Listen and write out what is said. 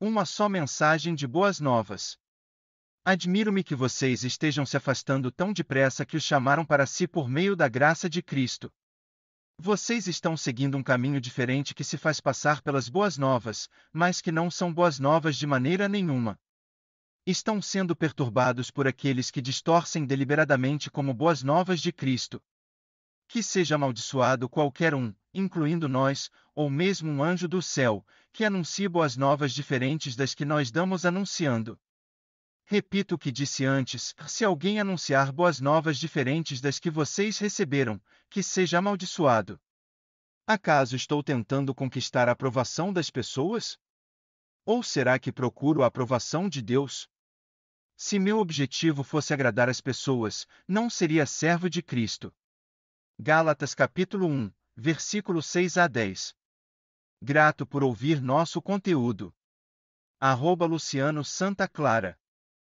uma só mensagem de boas novas. Admiro-me que vocês estejam se afastando tão depressa que os chamaram para si por meio da graça de Cristo. Vocês estão seguindo um caminho diferente que se faz passar pelas boas novas, mas que não são boas novas de maneira nenhuma. Estão sendo perturbados por aqueles que distorcem deliberadamente como boas novas de Cristo. Que seja amaldiçoado qualquer um, incluindo nós, ou mesmo um anjo do céu, que anuncie boas novas diferentes das que nós damos anunciando. Repito o que disse antes: se alguém anunciar boas novas diferentes das que vocês receberam, que seja amaldiçoado. Acaso estou tentando conquistar a aprovação das pessoas? Ou será que procuro a aprovação de Deus? Se meu objetivo fosse agradar as pessoas, não seria servo de Cristo. Gálatas capítulo 1, versículo 6 a 10. Grato por ouvir nosso conteúdo. Arroba Luciano Santa Clara.